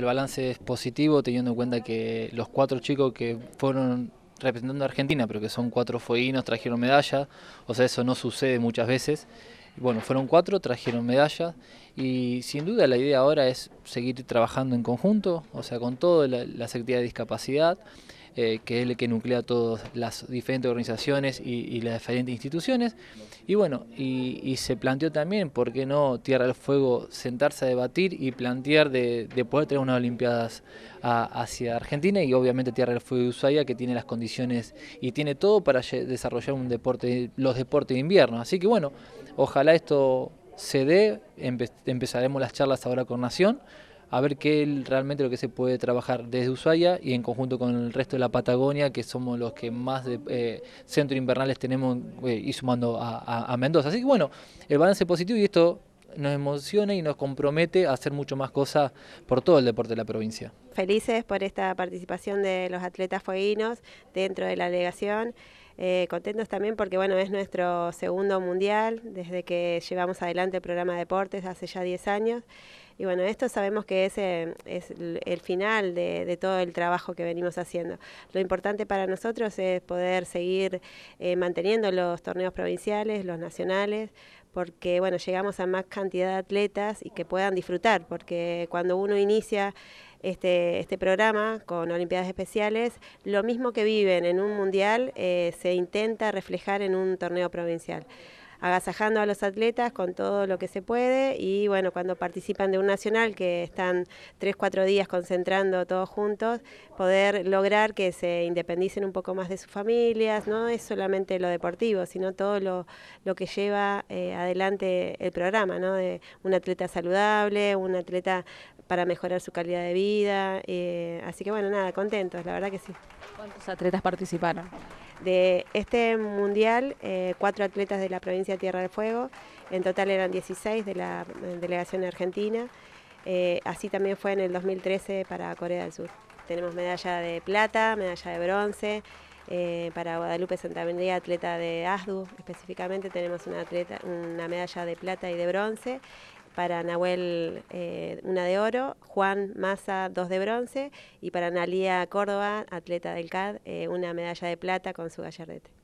El balance es positivo teniendo en cuenta que los cuatro chicos que fueron representando a Argentina, pero que son cuatro fueguinos, trajeron medallas... o sea, eso no sucede muchas veces. Bueno, fueron cuatro, trajeron medallas... y sin duda la idea ahora es seguir trabajando en conjunto, o sea, con toda la, las de discapacidad, eh, que es el que nuclea todas las diferentes organizaciones y, las diferentes instituciones. Y bueno, y, se planteó también, ¿por qué no Tierra del Fuego sentarse a debatir y plantear de, poder tener unas Olimpiadas hacia Argentina y obviamente Tierra del Fuego de Ushuaia que tiene las condiciones y tiene todo para desarrollar un deporte, los deportes de invierno. Así que bueno, ojalá esto se empezaremos las charlas ahora con Nación, a ver qué realmente lo que se puede trabajar desde Ushuaia y en conjunto con el resto de la Patagonia, que somos los que más eh, centros invernales tenemos eh, y sumando a, Mendoza. Así que bueno, el balance positivo y esto nos emociona y nos compromete a hacer mucho más cosas por todo el deporte de la provincia. Felices por esta participación de los atletas fueguinos dentro de la delegación. Eh, contentos también porque, bueno, es nuestro segundo mundial desde que llevamos adelante el programa de deportes hace ya 10 años. Y bueno, esto sabemos que es, eh, es el final de, todo el trabajo que venimos haciendo. Lo importante para nosotros es poder seguir eh, manteniendo los torneos provinciales, los nacionales, porque bueno, llegamos a más cantidad de atletas y que puedan disfrutar, porque cuando uno inicia este, este programa con Olimpiadas Especiales, lo mismo que viven en un mundial eh, se intenta reflejar en un torneo provincial agasajando a los atletas con todo lo que se puede y bueno, cuando participan de un nacional que están tres, cuatro días concentrando todos juntos, poder lograr que se independicen un poco más de sus familias, no es solamente lo deportivo, sino todo lo, que lleva eh, adelante el programa, ¿no? de un atleta saludable, un atleta para mejorar su calidad de vida, eh, así que bueno, nada, contentos, la verdad que sí. ¿Cuántos atletas participaron? De este mundial, eh, cuatro atletas de la provincia de Tierra del Fuego, en total eran 16 de la eh, delegación argentina. Eh, así también fue en el 2013 para Corea del Sur. Tenemos medalla de plata, medalla de bronce. para Guadalupe Santa atleta de ASDU específicamente, tenemos una medalla de plata y de bronce para Nahuel eh, una de oro, Juan Maza dos de bronce y para Analía Córdoba, atleta del CAD, eh, una medalla de plata con su gallardete.